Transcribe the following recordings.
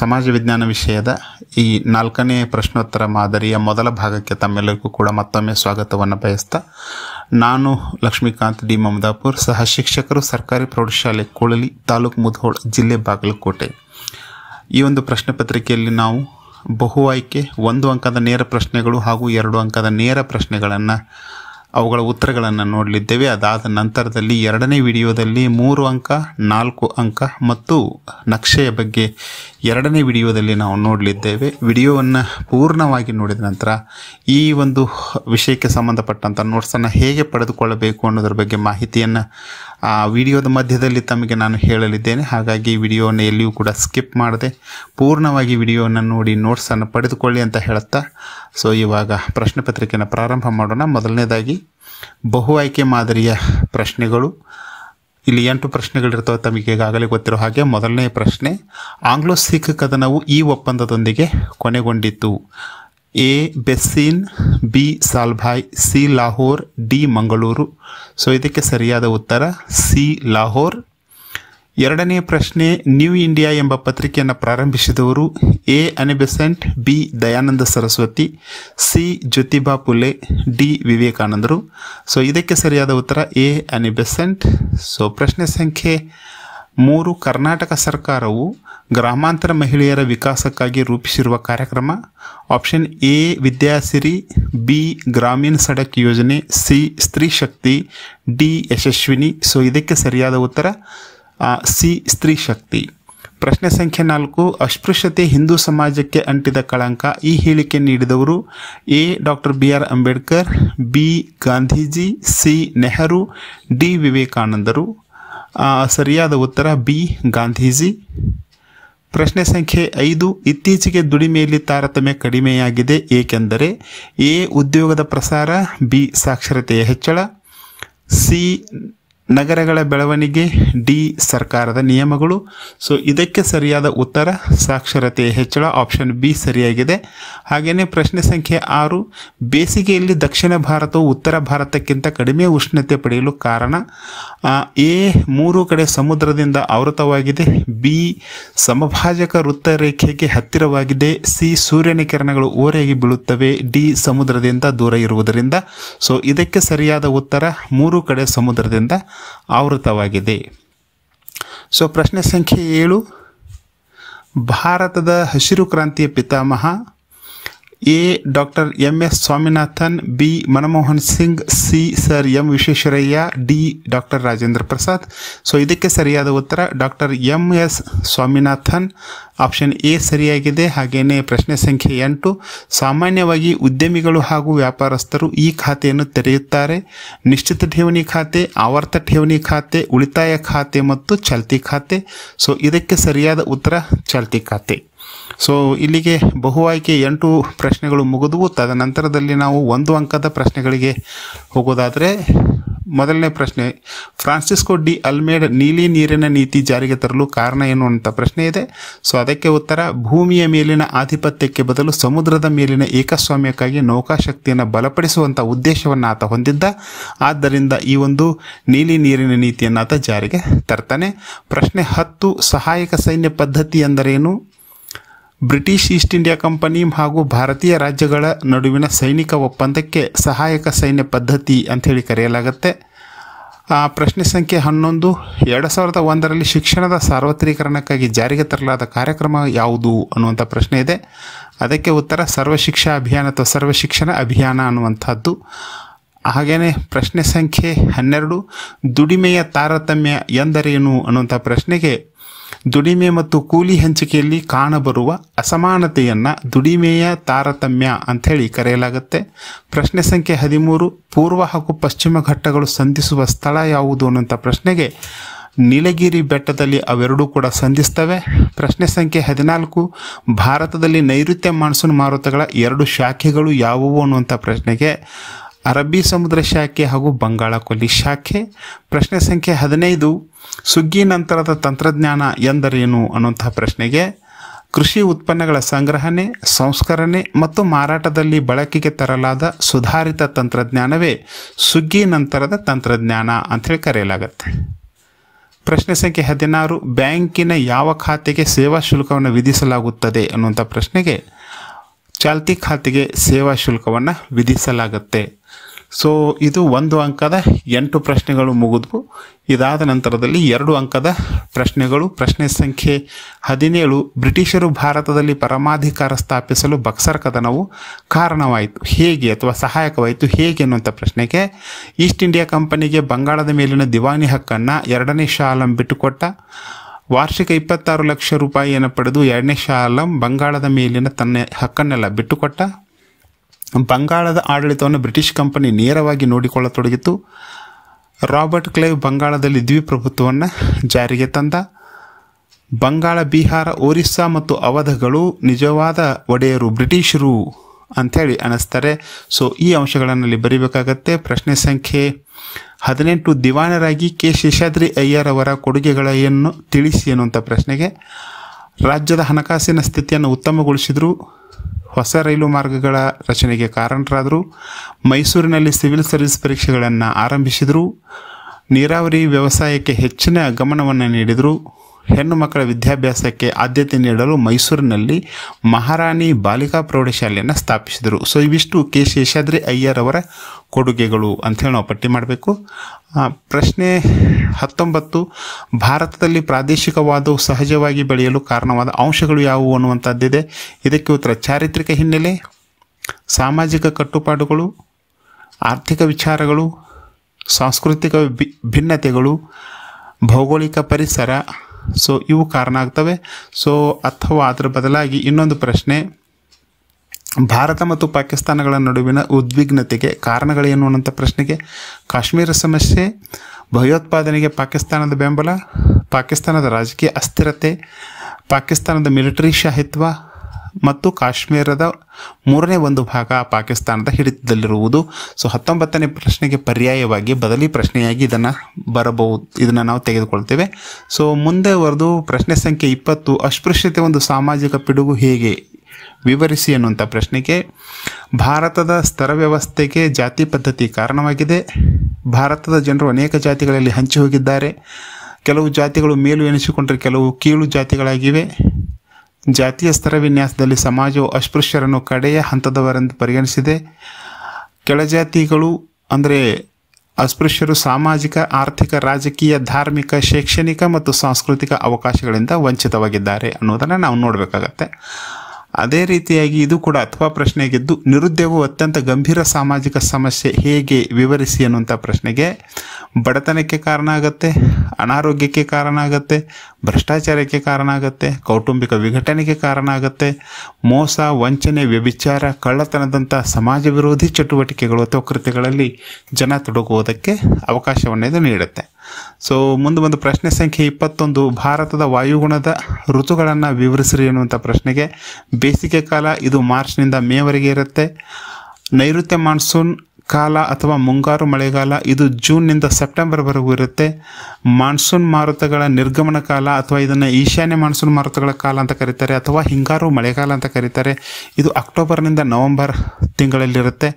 ಸಮಾಜ ವಿಜ್ಞಾನ ವಿಷಯದ ಈ ನಾಲ್ಕನೇ ಪ್ರಶ್ನೋತ್ತರ ಮಾದರಿಯ ಮೊದಲ ಭಾಗಕ್ಕೆ ತಮ್ಮೆಲ್ಲರಿಗೂ ಕೂಡ ಮತ್ತೊಮ್ಮೆ ಸ್ವಾಗತವನ್ನು ಬಯಸ್ತಾ ನಾನು ಲಕ್ಷ್ಮೀಕಾಂತ್ ಡಿ ಮಮದಾಪುರ್ ಸಹ ಶಿಕ್ಷಕರು ಸರ್ಕಾರಿ ಪ್ರೌಢಶಾಲೆ ಕೊಳಲಿ ತಾಲೂಕು ಮುಧೋಳ್ ಜಿಲ್ಲೆ ಬಾಗಲಕೋಟೆ ಈ ಒಂದು ಪ್ರಶ್ನೆ ಪತ್ರಿಕೆಯಲ್ಲಿ ನಾವು ಬಹು ಆಯ್ಕೆ ಒಂದು ಅಂಕದ ನೇರ ಪ್ರಶ್ನೆಗಳು ಹಾಗೂ ಎರಡು ಅಂಕದ ನೇರ ಪ್ರಶ್ನೆಗಳನ್ನು ಅವುಗಳ ಉತ್ತರಗಳನ್ನು ನೋಡಲಿದ್ದೇವೆ ಅದಾದ ನಂತರದಲ್ಲಿ ಎರಡನೇ ವಿಡಿಯೋದಲ್ಲಿ ಮೂರು ಅಂಕ ನಾಲ್ಕು ಅಂಕ ಮತ್ತು ನಕ್ಷೆಯ ಬಗ್ಗೆ ಎರಡನೇ ವಿಡಿಯೋದಲ್ಲಿ ನಾವು ನೋಡಲಿದ್ದೇವೆ ವಿಡಿಯೋವನ್ನು ಪೂರ್ಣವಾಗಿ ನೋಡಿದ ನಂತರ ಈ ಒಂದು ವಿಷಯಕ್ಕೆ ಸಂಬಂಧಪಟ್ಟಂಥ ನೋಟ್ಸನ್ನು ಹೇಗೆ ಪಡೆದುಕೊಳ್ಳಬೇಕು ಅನ್ನೋದ್ರ ಬಗ್ಗೆ ಮಾಹಿತಿಯನ್ನು ಆ ವಿಡಿಯೋದ ಮಧ್ಯದಲ್ಲಿ ತಮಗೆ ನಾನು ಹೇಳಲಿದ್ದೇನೆ ಹಾಗಾಗಿ ವಿಡಿಯೋನ ಎಲ್ಲಿಯೂ ಕೂಡ ಸ್ಕಿಪ್ ಮಾಡದೆ ಪೂರ್ಣವಾಗಿ ವಿಡಿಯೋನ ನೋಡಿ ನೋಟ್ಸನ್ನು ಪಡೆದುಕೊಳ್ಳಿ ಅಂತ ಹೇಳುತ್ತಾ ಸೊ ಇವಾಗ ಪ್ರಶ್ನೆ ಪತ್ರಿಕೆಯನ್ನು ಪ್ರಾರಂಭ ಮಾಡೋಣ ಮೊದಲನೇದಾಗಿ ಬಹು ಆಯ್ಕೆ ಮಾದರಿಯ ಪ್ರಶ್ನೆಗಳು ಇಲ್ಲಿ ಎಂಟು ಪ್ರಶ್ನೆಗಳಿರ್ತವೆ ತಮಗೆ ಈಗಾಗಲೇ ಗೊತ್ತಿರೋ ಹಾಗೆ ಮೊದಲನೇ ಪ್ರಶ್ನೆ ಆಂಗ್ಲೋ ಸಿಖ್ ಕದನವು ಈ ಒಪ್ಪಂದದೊಂದಿಗೆ ಕೊನೆಗೊಂಡಿತ್ತು A Bassein B Salbai C Lahore D Mangaluru so ಇದಕ್ಕೆ ಸರಿಯಾದ ಉತ್ತರ ಸಿ ಲಾಹೋರ್ ಎರಡನೇ ಪ್ರಶ್ನೆ ನ್ಯೂ ಇಂಡಿಯಾ ಎಂಬ ಪತ್ರಿಕೆಯನ್ನು ಪ್ರಾರಂಭಿಸಿದವರು A Annie Besant B Dayananda Saraswati C Jyotiba Phule D ವಿವೇಕಾನಂದರು ಸೊ ಇದಕ್ಕೆ ಸರಿಯಾದ ಉತ್ತರ ಎ ಅನಿಬೆಸೆಂಟ್ ಸೊ ಪ್ರಶ್ನೆ ಸಂಖ್ಯೆ ಮೂರು ಕರ್ನಾಟಕ ಸರ್ಕಾರವು ಗ್ರಾಮಾಂತರ ಮಹಿಳೆಯರ ವಿಕಾಸಕ್ಕಾಗಿ ರೂಪಿಸಿರುವ ಕಾರ್ಯಕ್ರಮ ಆಪ್ಷನ್ ಎ ವಿದ್ಯಾಸಿರಿ ಬಿ ಗ್ರಾಮೀಣ ಸಡಕ್ ಯೋಜನೆ ಸಿ ಸ್ತ್ರೀ ಶಕ್ತಿ ಡಿ ಯಶಸ್ವಿನಿ ಸೊ ಇದಕ್ಕೆ ಸರಿಯಾದ ಉತ್ತರ ಸಿ ಸ್ತ್ರೀ ಶಕ್ತಿ ಪ್ರಶ್ನೆ ಸಂಖ್ಯೆ ನಾಲ್ಕು ಅಸ್ಪೃಶ್ಯತೆ ಹಿಂದೂ ಸಮಾಜಕ್ಕೆ ಅಂಟಿದ ಕಳಂಕ ಈ ಹೇಳಿಕೆ ನೀಡಿದವರು A doctor B R Ambedkar B Gandhiji C Nehru D ವಿವೇಕಾನಂದರು ಸರಿಯಾದ ಉತ್ತರ ಬಿ ಗಾಂಧೀಜಿ ಪ್ರಶ್ನೆ ಸಂಖ್ಯೆ ಐದು ಇತ್ತೀಚೆಗೆ ದುಡಿಮೆಯಲ್ಲಿ ತಾರತಮ್ಯ ಕಡಿಮೆಯಾಗಿದೆ ಏಕೆಂದರೆ ಎ ಉದ್ಯೋಗದ ಪ್ರಸಾರ ಬಿ ಸಾಕ್ಷರತೆಯ ಹೆಚ್ಚಳ ಸಿ ನಗರಗಳ ಬೆಳವಣಿಗೆ ಡಿ ಸರ್ಕಾರದ ನಿಯಮಗಳು ಸೊ ಇದಕ್ಕೆ ಸರಿಯಾದ ಉತ್ತರ ಸಾಕ್ಷರತೆ ಹೆಚ್ಚಳ ಆಪ್ಷನ್ ಬಿ ಸರಿಯಾಗಿದೆ ಹಾಗೆಯೇ ಪ್ರಶ್ನೆ ಸಂಖ್ಯೆ ಆರು ಬೇಸಿಗೆಯಲ್ಲಿ ದಕ್ಷಿಣ ಭಾರತವು ಉತ್ತರ ಭಾರತಕ್ಕಿಂತ ಕಡಿಮೆ ಉಷ್ಣತೆ ಪಡೆಯಲು ಕಾರಣ ಎ ಮೂರು ಕಡೆ ಸಮುದ್ರದಿಂದ ಆವೃತವಾಗಿದೆ ಬಿ ಸಮಭಾಜಕ ವೃತ್ತ ರೇಖೆಗೆ ಹತ್ತಿರವಾಗಿದೆ ಸಿ ಸೂರ್ಯನ ಕಿರಣಗಳು ಓರೆಯಾಗಿ ಬೀಳುತ್ತವೆ ಡಿ ಸಮುದ್ರದಿಂದ ದೂರ ಇರುವುದರಿಂದ ಸೊ ಇದಕ್ಕೆ ಸರಿಯಾದ ಉತ್ತರ ಮೂರು ಕಡೆ ಸಮುದ್ರದಿಂದ ಆವೃತವಾಗಿದೆ ಸೊ ಪ್ರಶ್ನೆ ಸಂಖ್ಯೆ ಏಳು ಭಾರತದ ಹಸಿರು ಕ್ರಾಂತಿಯ ಪಿತಾಮಹ A doctor M S Swaminathan B Manmohan Singh C sir M Visvesvaraya D doctor Rajendra Prasad so ಇದಕ್ಕೆ ಸರಿಯಾದ ಉತ್ತರ doctor M S Swaminathan option A ಸರಿಯಾಗಿದೆ ಹಾಗೆಯೇ ಪ್ರಶ್ನೆ ಸಂಖ್ಯೆ ಎಂಟು ಸಾಮಾನ್ಯವಾಗಿ ಉದ್ಯಮಿಗಳು ಹಾಗೂ ವ್ಯಾಪಾರಸ್ಥರು ಈ ಖಾತೆಯನ್ನು ತೆರೆಯುತ್ತಾರೆ ನಿಶ್ಚಿತ ಠೇವಣಿ ಖಾತೆ ಆವರ್ತ ಠೇವಣಿ ಖಾತೆ ಉಳಿತಾಯ ಖಾತೆ ಮತ್ತು ಚಾಲ್ತಿ ಖಾತೆ ಸೊ ಇದಕ್ಕೆ ಸರಿಯಾದ ಉತ್ತರ ಚಾಲ್ತಿ ಖಾತೆ ಸೊ ಇಲ್ಲಿಗೆ ಬಹು ಆಯ್ಕೆ ಎಂಟು ಪ್ರಶ್ನೆಗಳು ಮುಗಿದುವು ತದನಂತರದಲ್ಲಿ ನಾವು ಒಂದು ಅಂಕದ ಪ್ರಶ್ನೆಗಳಿಗೆ ಹೋಗೋದಾದರೆ ಮೊದಲನೇ ಪ್ರಶ್ನೆ ಫ್ರಾನ್ಸಿಸ್ಕೋ ಡಿ ಅಲ್ಮೇಡ್ ನೀಲಿ ನೀರಿನ ನೀತಿ ಜಾರಿಗೆ ತರಲು ಕಾರಣ ಏನು ಅಂತ ಪ್ರಶ್ನೆ ಇದೆ ಸೊ ಅದಕ್ಕೆ ಉತ್ತರ ಭೂಮಿಯ ಮೇಲಿನ ಆಧಿಪತ್ಯಕ್ಕೆ ಬದಲು ಸಮುದ್ರದ ಮೇಲಿನ ಏಕಸ್ವಾಮ್ಯಕ್ಕಾಗಿ ನೌಕಾಶಕ್ತಿಯನ್ನು ಬಲಪಡಿಸುವಂಥ ಉದ್ದೇಶವನ್ನು ಆತ ಹೊಂದಿದ್ದ ಆದ್ದರಿಂದ ಈ ಒಂದು ನೀಲಿ ನೀರಿನ ನೀತಿಯನ್ನು ಆತ ಜಾರಿಗೆ ತರ್ತಾನೆ ಪ್ರಶ್ನೆ ಹತ್ತು ಸಹಾಯಕ ಸೈನ್ಯ ಪದ್ಧತಿ ಎಂದರೇನು ಬ್ರಿಟಿಷ್ ಈಸ್ಟ್ ಇಂಡಿಯಾ ಕಂಪನಿ ಹಾಗೂ ಭಾರತೀಯ ರಾಜ್ಯಗಳ ನಡುವಿನ ಸೈನಿಕ ಒಪ್ಪಂದಕ್ಕೆ ಸಹಾಯಕ ಸೈನ್ಯ ಪದ್ಧತಿ ಅಂಥೇಳಿ ಕರೆಯಲಾಗುತ್ತೆ ಪ್ರಶ್ನೆ ಸಂಖ್ಯೆ ಹನ್ನೊಂದು ಎರಡು ಸಾವಿರದ ಒಂದರಲ್ಲಿ ಶಿಕ್ಷಣದ ಸಾರ್ವತ್ರೀಕರಣಕ್ಕಾಗಿ ಜಾರಿಗೆ ತರಲಾದ ಕಾರ್ಯಕ್ರಮ ಯಾವುದು ಅನ್ನುವಂಥ ಪ್ರಶ್ನೆ ಇದೆ ಅದಕ್ಕೆ ಉತ್ತರ ಸರ್ವಶಿಕ್ಷಾ ಅಭಿಯಾನ ಅಥವಾ ಸರ್ವಶಿಕ್ಷಣ ಅಭಿಯಾನ ಅನ್ನುವಂಥದ್ದು ಹಾಗೆಯೇ ಪ್ರಶ್ನೆ ಸಂಖ್ಯೆ ಹನ್ನೆರಡು ದುಡಿಮೆಯ ತಾರತಮ್ಯ ಎಂದರೇನು ಅನ್ನುವಂಥ ಪ್ರಶ್ನೆಗೆ ದುಡಿಮೆ ಮತ್ತು ಕೂಲಿ ಹಂಚಿಕೆಯಲ್ಲಿ ಕಾಣಬರುವ ಅಸಮಾನತೆಯನ್ನು ದುಡಿಮೆಯ ತಾರತಮ್ಯ ಅಂಥೇಳಿ ಕರೆಯಲಾಗುತ್ತೆ ಪ್ರಶ್ನೆ ಸಂಖ್ಯೆ ಹದಿಮೂರು ಪೂರ್ವ ಹಾಗೂ ಪಶ್ಚಿಮ ಘಟ್ಟಗಳು ಸಂಧಿಸುವ ಸ್ಥಳ ಯಾವುದು ಅನ್ನೋಂಥ ಪ್ರಶ್ನೆಗೆ ನೀಲಗಿರಿ ಬೆಟ್ಟದಲ್ಲಿ ಅವೆರಡೂ ಕೂಡ ಸಂಧಿಸ್ತವೆ ಪ್ರಶ್ನೆ ಸಂಖ್ಯೆ ಹದಿನಾಲ್ಕು ಭಾರತದಲ್ಲಿ ನೈಋತ್ಯ ಮಾನ್ಸೂನ್ ಮಾರುತಗಳ ಎರಡು ಶಾಖೆಗಳು ಯಾವುವು ಅನ್ನುವಂಥ ಪ್ರಶ್ನೆಗೆ ಅರಬ್ಬಿ ಸಮುದ್ರ ಶಾಖೆ ಹಾಗೂ ಬಂಗಾಳ ಕೊಲ್ಲಿ ಶಾಖೆ ಪ್ರಶ್ನೆ ಸಂಖ್ಯೆ ಹದಿನೈದು ಸುಗ್ಗಿ ನಂತರದ ತಂತ್ರಜ್ಞಾನ ಎಂದರೇನು ಅನ್ನುವಂಥ ಪ್ರಶ್ನೆಗೆ ಕೃಷಿ ಉತ್ಪನ್ನಗಳ ಸಂಗ್ರಹಣೆ ಸಂಸ್ಕರಣೆ ಮತ್ತು ಮಾರಾಟದಲ್ಲಿ ಬಳಕೆಗೆ ತರಲಾದ ಸುಧಾರಿತ ತಂತ್ರಜ್ಞಾನವೇ ಸುಗ್ಗಿ ನಂತರದ ತಂತ್ರಜ್ಞಾನ ಅಂಥೇಳಿ ಕರೆಯಲಾಗುತ್ತೆ ಪ್ರಶ್ನೆ ಸಂಖ್ಯೆ ಹದಿನಾರು ಬ್ಯಾಂಕಿನ ಯಾವ ಖಾತೆಗೆ ಸೇವಾ ಶುಲ್ಕವನ್ನು ವಿಧಿಸಲಾಗುತ್ತದೆ ಅನ್ನುವಂಥ ಪ್ರಶ್ನೆಗೆ ಚಾಲ್ತಿ ಖಾತೆಗೆ ಸೇವಾ ಶುಲ್ಕವನ್ನು ವಿಧಿಸಲಾಗುತ್ತೆ ಸೊ ಇದು ಒಂದು ಅಂಕದ ಎಂಟು ಪ್ರಶ್ನೆಗಳು ಮುಗಿದ್ವು ಇದಾದ ನಂತರದಲ್ಲಿ ಎರಡು ಅಂಕದ ಪ್ರಶ್ನೆಗಳು ಪ್ರಶ್ನೆ ಸಂಖ್ಯೆ ಹದಿನೇಳು ಬ್ರಿಟಿಷರು ಭಾರತದಲ್ಲಿ ಪರಮಾಧಿಕಾರ ಸ್ಥಾಪಿಸಲು ಬಕ್ಸರ್ ಕದನವು ಕಾರಣವಾಯಿತು ಹೇಗೆ ಅಥವಾ ಸಹಾಯಕವಾಯಿತು ಹೇಗೆ ಅನ್ನುವಂಥ ಪ್ರಶ್ನೆಗೆ ಈಸ್ಟ್ ಇಂಡಿಯಾ ಕಂಪನಿಗೆ ಬಂಗಾಳದ ಮೇಲಿನ ದಿವಾನಿ ಹಕ್ಕನ್ನು ಎರಡನೇ ಶಾಲಂ ಬಿಟ್ಟುಕೊಟ್ಟ ವಾರ್ಷಿಕ ಇಪ್ಪತ್ತಾರು ಲಕ್ಷ ರೂಪಾಯಿಯನ್ನು ಪಡೆದು ಎರಡನೇ ಶಾ ಬಂಗಾಳದ ಮೇಲಿನ ತನ್ನ ಹಕ್ಕನ್ನೆಲ್ಲ ಬಿಟ್ಟುಕೊಟ್ಟ ಬಂಗಾಳದ ಆಡಳಿತವನ್ನು ಬ್ರಿಟಿಷ್ ಕಂಪನಿ ನೇರವಾಗಿ ನೋಡಿಕೊಳ್ಳತೊಡಗಿತು ರಾಬರ್ಟ್ ಕ್ಲೈವ್ ಬಂಗಾಳದಲ್ಲಿ ದ್ವಿಪ್ರಭುತ್ವವನ್ನು ಜಾರಿಗೆ ತಂದ ಬಂಗಾಳ ಬಿಹಾರ ಒರಿಸ್ಸಾ ಮತ್ತು ಅವಧಗಳು ನಿಜವಾದ ಒಡೆಯರು ಬ್ರಿಟಿಷರು ಅಂಥೇಳಿ ಅನ್ನಿಸ್ತಾರೆ ಸೊ ಈ ಅಂಶಗಳನ್ನಲ್ಲಿ ಬರೀಬೇಕಾಗತ್ತೆ ಪ್ರಶ್ನೆ ಸಂಖ್ಯೆ ಹದಿನೆಂಟು ದಿವಾನರಾಗಿ ಕೆ ಶೇಷಾದ್ರಿ ಅಯ್ಯರ್ ಅವರ ಕೊಡುಗೆಗಳನ್ನು ತಿಳಿಸಿ ಅನ್ನುವಂಥ ಪ್ರಶ್ನೆಗೆ ರಾಜ್ಯದ ಹಣಕಾಸಿನ ಸ್ಥಿತಿಯನ್ನು ಉತ್ತಮಗೊಳಿಸಿದರು ಹೊಸ ರೈಲು ಮಾರ್ಗಗಳ ರಚನೆಗೆ ಕಾರಣರಾದರು ಮೈಸೂರಿನಲ್ಲಿ ಸಿವಿಲ್ ಸರ್ವಿಸ್ ಪರೀಕ್ಷೆಗಳನ್ನು ಆರಂಭಿಸಿದರು ನೀರಾವರಿ ವ್ಯವಸಾಯಕ್ಕೆ ಹೆಚ್ಚಿನ ಗಮನವನ್ನು ನೀಡಿದರು ಹೆಣ್ಣು ಮಕ್ಕಳ ವಿದ್ಯಾಭ್ಯಾಸಕ್ಕೆ ಆದ್ಯತೆ ನೀಡಲು ಮೈಸೂರಿನಲ್ಲಿ ಮಹಾರಾಣಿ ಬಾಲಿಕಾ ಪ್ರೌಢಶಾಲೆಯನ್ನು ಸ್ಥಾಪಿಸಿದರು ಸೊ ಇವಿಷ್ಟು ಕೆ ಶೇಷಾದ್ರಿ ಅಯ್ಯರ್ ಅವರ ಕೊಡುಗೆಗಳು ಅಂಥೇಳಿ ನಾವು ಪಟ್ಟಿ ಮಾಡಬೇಕು ಪ್ರಶ್ನೆ ಹತ್ತೊಂಬತ್ತು ಭಾರತದಲ್ಲಿ ಪ್ರಾದೇಶಿಕವಾದವು ಸಹಜವಾಗಿ ಬೆಳೆಯಲು ಕಾರಣವಾದ ಅಂಶಗಳು ಯಾವುವು ಅನ್ನುವಂಥದ್ದಿದೆ ಇದಕ್ಕೆ ಉತ್ತರ ಚಾರಿತ್ರಿಕ ಹಿನ್ನೆಲೆ ಸಾಮಾಜಿಕ ಕಟ್ಟುಪಾಡುಗಳು ಆರ್ಥಿಕ ವಿಚಾರಗಳು ಸಾಂಸ್ಕೃತಿಕ ಭಿನ್ನತೆಗಳು ಭೌಗೋಳಿಕ ಪರಿಸರ ಸೊ ಇವು ಕಾರಣ ಆಗ್ತವೆ ಸೊ ಅಥವಾ ಅದರ ಬದಲಾಗಿ ಇನ್ನೊಂದು ಪ್ರಶ್ನೆ ಭಾರತ ಮತ್ತು ಪಾಕಿಸ್ತಾನಗಳ ನಡುವಿನ ಉದ್ವಿಗ್ನತೆಗೆ ಕಾರಣಗಳೇನು ಅನ್ನೋಂಥ ಪ್ರಶ್ನೆಗೆ ಕಾಶ್ಮೀರ ಸಮಸ್ಯೆ ಭಯೋತ್ಪಾದನೆಗೆ ಪಾಕಿಸ್ತಾನದ ಬೆಂಬಲ ಪಾಕಿಸ್ತಾನದ ರಾಜಕೀಯ ಅಸ್ಥಿರತೆ ಪಾಕಿಸ್ತಾನದ ಮಿಲಿಟರಿ ಶಾಹಿತ್ವ ಮತ್ತು ಕಾಶ್ಮೀರದ ಮೂರನೇ ಒಂದು ಭಾಗ ಪಾಕಿಸ್ತಾನದ ಹಿಡಿತದಲ್ಲಿರುವುದು ಸೊ ಹತ್ತೊಂಬತ್ತನೇ ಪ್ರಶ್ನೆಗೆ ಪರ್ಯಾಯವಾಗಿ ಬದಲಿ ಪ್ರಶ್ನೆಯಾಗಿ ಇದನ್ನು ಬರಬಹುದು ಇದನ್ನು ನಾವು ತೆಗೆದುಕೊಳ್ತೇವೆ ಸೊ ಮುಂದೆ ವರೆದು ಪ್ರಶ್ನೆ ಸಂಖ್ಯೆ ಇಪ್ಪತ್ತು ಅಸ್ಪೃಶ್ಯತೆ ಒಂದು ಸಾಮಾಜಿಕ ಪಿಡುಗು ಹೇಗೆ ವಿವರಿಸಿ ಅನ್ನುವಂಥ ಪ್ರಶ್ನೆಗೆ ಭಾರತದ ಸ್ತರ ವ್ಯವಸ್ಥೆಗೆ ಜಾತಿ ಪದ್ಧತಿ ಕಾರಣವಾಗಿದೆ ಭಾರತದ ಜನರು ಅನೇಕ ಜಾತಿಗಳಲ್ಲಿ ಹಂಚಿ ಹೋಗಿದ್ದಾರೆ ಕೆಲವು ಜಾತಿಗಳು ಮೇಲು ಎನಿಸಿಕೊಂಡರೆ ಕೆಲವು ಕೀಳು ಜಾತಿಗಳಾಗಿವೆ ಜಾತಿಯ ಸ್ತರ ವಿನ್ಯಾಸದಲ್ಲಿ ಸಮಾಜವು ಅಸ್ಪೃಶ್ಯರನ್ನು ಕಡೆಯ ಹಂತದವರೆಂದು ಪರಿಗಣಿಸಿದೆ ಕೆಳಜಾತಿಗಳು ಅಂದರೆ ಅಸ್ಪೃಶ್ಯರು ಸಾಮಾಜಿಕ ಆರ್ಥಿಕ ರಾಜಕೀಯ ಧಾರ್ಮಿಕ ಶೈಕ್ಷಣಿಕ ಮತ್ತು ಸಾಂಸ್ಕೃತಿಕ ಅವಕಾಶಗಳಿಂದ ವಂಚಿತವಾಗಿದ್ದಾರೆ ಅನ್ನೋದನ್ನು ನಾವು ನೋಡಬೇಕಾಗತ್ತೆ ಅದೇ ರೀತಿಯಾಗಿ ಇದು ಕೂಡ ಅಥವಾ ಪ್ರಶ್ನೆಗಿದ್ದು ನಿರುದ್ಯೋಗವು ಅತ್ಯಂತ ಗಂಭೀರ ಸಾಮಾಜಿಕ ಸಮಸ್ಯೆ ಹೇಗೆ ವಿವರಿಸಿ ಅನ್ನುವಂಥ ಪ್ರಶ್ನೆಗೆ ಬಡತನಕ್ಕೆ ಕಾರಣ ಆಗುತ್ತೆ ಅನಾರೋಗ್ಯಕ್ಕೆ ಕಾರಣ ಆಗುತ್ತೆ ಭ್ರಷ್ಟಾಚಾರಕ್ಕೆ ಕಾರಣ ಆಗುತ್ತೆ ಕೌಟುಂಬಿಕ ವಿಘಟನೆಗೆ ಕಾರಣ ಆಗುತ್ತೆ ಮೋಸ ವಂಚನೆ ವ್ಯಭಿಚಾರ ಕಳ್ಳತನದಂಥ ಸಮಾಜ ವಿರೋಧಿ ಚಟುವಟಿಕೆಗಳು ಅಥವಾ ಕೃತ್ಯಗಳಲ್ಲಿ ಜನ ತೊಡಗುವುದಕ್ಕೆ ಅವಕಾಶವನ್ನು ನೀಡುತ್ತೆ ಸೊ ಮುಂದೆ ಒಂದು ಪ್ರಶ್ನೆ ಸಂಖ್ಯೆ ಇಪ್ಪತ್ತೊಂದು ಭಾರತದ ವಾಯುಗುಣದ ಋತುಗಳನ್ನು ವಿವರಿಸಿರಿ ಎನ್ನುವಂಥ ಪ್ರಶ್ನೆಗೆ ಬೇಸಿಗೆ ಕಾಲ ಇದು ಮಾರ್ಚ್ನಿಂದ ಮೇವರೆಗೆ ಇರುತ್ತೆ ನೈಋತ್ಯ ಮಾನ್ಸೂನ್ ಕಾಲ ಅಥವಾ ಮುಂಗಾರು ಮಳೆಗಾಲ ಇದು ಜೂನ್ನಿಂದ ಸೆಪ್ಟೆಂಬರ್ವರೆಗೂ ಇರುತ್ತೆ ಮಾನ್ಸೂನ್ ಮಾರುತಗಳ ನಿರ್ಗಮನ ಕಾಲ ಅಥವಾ ಇದನ್ನು ಈಶಾನ್ಯ ಮಾನ್ಸೂನ್ ಮಾರುತಗಳ ಕಾಲ ಅಂತ ಕರೀತಾರೆ ಅಥವಾ ಹಿಂಗಾರು ಮಳೆಗಾಲ ಅಂತ ಕರೀತಾರೆ ಇದು ಅಕ್ಟೋಬರ್ನಿಂದ ನವಂಬರ್ ತಿಂಗಳಲ್ಲಿರುತ್ತೆ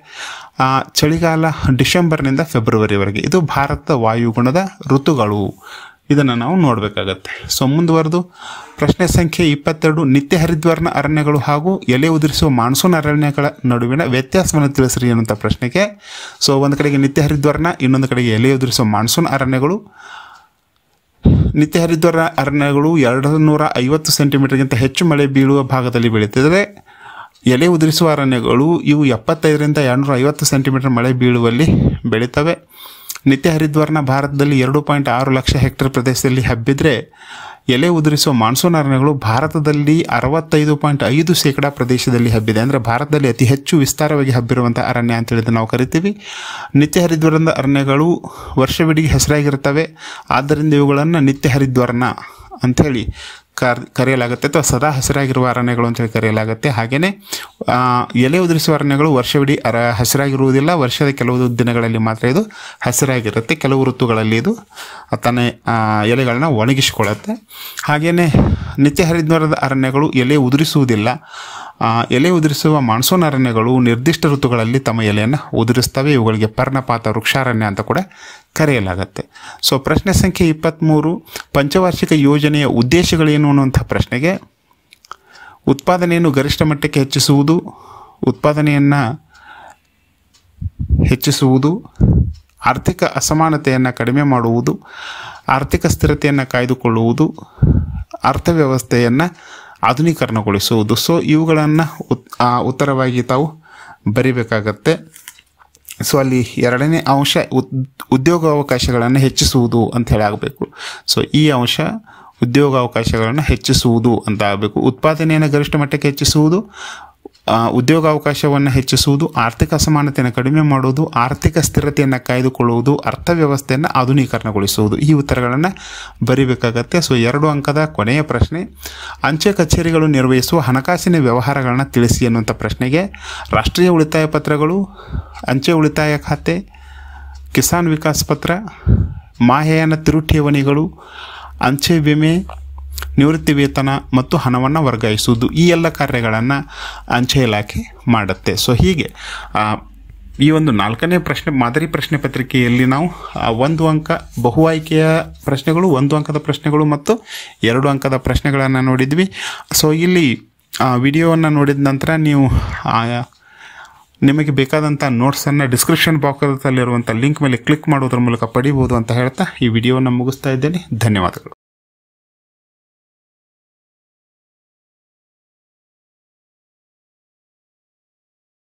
ಚಳಿಗಾಲ ಡಿಸೆಂಬರ್ನಿಂದ ಫೆಬ್ರವರಿವರೆಗೆ ಇದು ಭಾರತದ ವಾಯುಗುಣದ ಋತುಗಳು ಇದನ್ನು ನಾವು ನೋಡಬೇಕಾಗತ್ತೆ ಸೊ ಮುಂದುವರೆದು ಪ್ರಶ್ನೆ ಸಂಖ್ಯೆ ಇಪ್ಪತ್ತೆರಡು ನಿತ್ಯ ಹರಿದ್ವರ್ಣ ಅರಣ್ಯಗಳು ಹಾಗೂ ಎಲೆ ಉದುರಿಸುವ ಮಾನ್ಸೂನ್ ಅರಣ್ಯಗಳ ನಡುವಿನ ವ್ಯತ್ಯಾಸವನ್ನು ತಿಳಿಸ್ರಿ ಅನ್ನುವಂಥ ಪ್ರಶ್ನೆಗೆ ಸೊ ಒಂದು ಕಡೆಗೆ ನಿತ್ಯ ಹರಿದ್ವರ್ಣ ಇನ್ನೊಂದು ಕಡೆಗೆ ಎಲೆ ಉದುರಿಸುವ ಮಾನ್ಸೂನ್ ಅರಣ್ಯಗಳು ನಿತ್ಯ ಹರಿದ್ವರ್ಣ ಅರಣ್ಯಗಳು ಎರಡು ನೂರ ಐವತ್ತು ಸೆಂಟಿಮೀಟರ್ಗಿಂತ ಹೆಚ್ಚು ಮಳೆ ಬೀಳುವ ಭಾಗದಲ್ಲಿ ಬೆಳೀತಿದ್ರೆ ಎಲೆ ಉದುರಿಸುವ ಅರಣ್ಯಗಳು ಇವು ಎಪ್ಪತ್ತೈದರಿಂದ ಎರಡುನೂರ ಐವತ್ತು ಸೆಂಟಿಮೀಟರ್ ಮಳೆ ಬೀಳುವಲ್ಲಿ ಬೆಳೀತವೆ ನಿತ್ಯ ಹರಿದ್ವಾರ್ನ ಭಾರತದಲ್ಲಿ ಎರಡು ಪಾಯಿಂಟ್ ಆರು ಲಕ್ಷ ಹೆಕ್ಟೇರ್ ಪ್ರದೇಶದಲ್ಲಿ ಹಬ್ಬಿದ್ರೆ ಎಲೆ ಉದುರಿಸುವ ಮಾನ್ಸೂನ್ ಅರಣ್ಯಗಳು ಭಾರತದಲ್ಲಿ ಅರವತ್ತೈದು ಪಾಯಿಂಟ್ ಐದು ಶೇಕಡಾ ಪ್ರದೇಶದಲ್ಲಿ ಹಬ್ಬಿದೆ ಅಂದರೆ ಭಾರತದಲ್ಲಿ ಅತಿ ಹೆಚ್ಚು ವಿಸ್ತಾರವಾಗಿ ಹಬ್ಬಿರುವಂಥ ಅರಣ್ಯ ಹೇಳಿದ್ರೆ ನಾವು ಕರಿತೀವಿ ನಿತ್ಯ ಹರಿದ್ವಾರದ ಅರಣ್ಯಗಳು ವರ್ಷವಿಡೀ ಹೆಸರಾಗಿರ್ತವೆ ಆದ್ದರಿಂದ ಇವುಗಳನ್ನು ನಿತ್ಯ ಹರಿದ್ವಾರನ ಅಂಥೇಳಿ ಕರೆಯಲಾಗುತ್ತೆ ಅಥವಾ ಸದಾ ಹಸಿರಾಗಿರುವ ಅರಣ್ಯಗಳು ಅಂತೇಳಿ ಕರೆಯಲಾಗುತ್ತೆ ಹಾಗೆಯೇ ಎಲೆ ಉದುರಿಸುವ ಅರಣ್ಯಗಳು ವರ್ಷವಿಡೀ ಅರ ಹಸಿರಾಗಿರುವುದಿಲ್ಲ ವರ್ಷದ ಕೆಲವು ದಿನಗಳಲ್ಲಿ ಮಾತ್ರ ಇದು ಹಸಿರಾಗಿರುತ್ತೆ ಕೆಲವು ಋತುಗಳಲ್ಲಿ ಇದು ತನ್ನ ಎಲೆಗಳನ್ನ ಒಣಗಿಸಿಕೊಳ್ಳುತ್ತೆ ಹಾಗೆಯೇ ನಿತ್ಯ ಹರಿದ್ವಾರದ ಅರಣ್ಯಗಳು ಎಲೆ ಉದುರಿಸುವುದಿಲ್ಲ ಎಲೆ ಉದುರಿಸುವ ಮಾನ್ಸೂನ್ ಅರಣ್ಯಗಳು ನಿರ್ದಿಷ್ಟ ಋತುಗಳಲ್ಲಿ ತಮ್ಮ ಎಲೆಯನ್ನು ಉದುರಿಸ್ತವೆ ಇವುಗಳಿಗೆ ಪರ್ಣಪಾತ ವೃಕ್ಷಾರಣ್ಯ ಅಂತ ಕೂಡ ಕರೆಯಲಾಗುತ್ತೆ ಸೊ ಪ್ರಶ್ನೆ ಸಂಖ್ಯೆ ಇಪ್ಪತ್ತ್ಮೂರು ಪಂಚವಾರ್ಷಿಕ ಯೋಜನೆಯ ಉದ್ದೇಶಗಳೇನು ಅನ್ನುವಂಥ ಪ್ರಶ್ನೆಗೆ ಉತ್ಪಾದನೆಯನ್ನು ಗರಿಷ್ಠ ಮಟ್ಟಕ್ಕೆ ಹೆಚ್ಚಿಸುವುದು ಉತ್ಪಾದನೆಯನ್ನು ಹೆಚ್ಚಿಸುವುದು ಆರ್ಥಿಕ ಅಸಮಾನತೆಯನ್ನು ಕಡಿಮೆ ಮಾಡುವುದು ಆರ್ಥಿಕ ಸ್ಥಿರತೆಯನ್ನು ಕಾಯ್ದುಕೊಳ್ಳುವುದು ಅರ್ಥವ್ಯವಸ್ಥೆಯನ್ನು ಆಧುನೀಕರಣಗೊಳಿಸುವುದು ಸೊ ಇವುಗಳನ್ನು ಉತ್ತರವಾಗಿ ತಾವು ಬರಿಬೇಕಾಗತ್ತೆ ಸೊ ಅಲ್ಲಿ ಎರಡನೇ ಅಂಶ ಉದ್ಯೋಗಾವಕಾಶಗಳನ್ನು ಹೆಚ್ಚಿಸುವುದು ಅಂತ ಹೇಳಿ ಆಗಬೇಕು ಸೊ ಈ ಅಂಶ ಉದ್ಯೋಗಾವಕಾಶಗಳನ್ನು ಹೆಚ್ಚಿಸುವುದು ಅಂತ ಆಗಬೇಕು ಉತ್ಪಾದನೆಯನ್ನು ಗರಿಷ್ಠ ಮಟ್ಟಕ್ಕೆ ಹೆಚ್ಚಿಸುವುದು ಉದ್ಯೋಗಾವಕಾಶವನ್ನು ಹೆಚ್ಚಿಸುವುದು ಆರ್ಥಿಕ ಅಸಮಾನತೆಯನ್ನು ಕಡಿಮೆ ಮಾಡುವುದು ಆರ್ಥಿಕ ಸ್ಥಿರತೆಯನ್ನು ಕಾಯ್ದುಕೊಳ್ಳುವುದು ಅರ್ಥವ್ಯವಸ್ಥೆಯನ್ನು ಆಧುನೀಕರಣಗೊಳಿಸುವುದು ಈ ಉತ್ತರಗಳನ್ನು ಬರೀಬೇಕಾಗತ್ತೆ ಸೊ ಎರಡು ಅಂಕದ ಕೊನೆಯ ಪ್ರಶ್ನೆ ಅಂಚೆ ಕಚೇರಿಗಳು ನಿರ್ವಹಿಸುವ ಹಣಕಾಸಿನ ವ್ಯವಹಾರಗಳನ್ನು ತಿಳಿಸಿ ಅನ್ನುವಂಥ ಪ್ರಶ್ನೆಗೆ ರಾಷ್ಟ್ರೀಯ ಉಳಿತಾಯ ಪತ್ರಗಳು ಅಂಚೆ ಉಳಿತಾಯ ಖಾತೆ ಕಿಸಾನ್ ವಿಕಾಸ್ ಪತ್ರ ಮಾಹೆಯನ ತಿರುಠೇವಣಿಗಳು ಅಂಚೆ ವಿಮೆ ನಿವೃತ್ತಿ ವೇತನ ಮತ್ತು ಹಣವನ್ನು ವರ್ಗಾಯಿಸುವುದು ಈ ಎಲ್ಲ ಕಾರ್ಯಗಳನ್ನು ಅಂಚೆ ಇಲಾಖೆ ಮಾಡುತ್ತೆ ಸೊ ಹೀಗೆ ಈ ಒಂದು ನಾಲ್ಕನೇ ಪ್ರಶ್ನೆ ಮಾದರಿ ಪ್ರಶ್ನೆ ಪತ್ರಿಕೆಯಲ್ಲಿ ನಾವು ಒಂದು ಅಂಕ ಬಹು ಆಯ್ಕೆಯ ಪ್ರಶ್ನೆಗಳು ಒಂದು ಅಂಕದ ಪ್ರಶ್ನೆಗಳು ಮತ್ತು ಎರಡು ಅಂಕದ ಪ್ರಶ್ನೆಗಳನ್ನು ನೋಡಿದ್ವಿ ಸೊ ಇಲ್ಲಿ ವಿಡಿಯೋವನ್ನು ನೋಡಿದ ನಂತರ ನೀವು ನಿಮಗೆ ಬೇಕಾದಂಥ ನೋಟ್ಸನ್ನು ಡಿಸ್ಕ್ರಿಪ್ಷನ್ ಬಾಕ್ಸಲ್ಲಿರುವಂಥ ಲಿಂಕ್ ಮೇಲೆ ಕ್ಲಿಕ್ ಮಾಡೋದ್ರ ಮೂಲಕ ಪಡಿಬೋದು ಅಂತ ಹೇಳ್ತಾ ಈ ವಿಡಿಯೋವನ್ನು ಮುಗಿಸ್ತಾ ಇದ್ದೇನೆ ಧನ್ಯವಾದಗಳು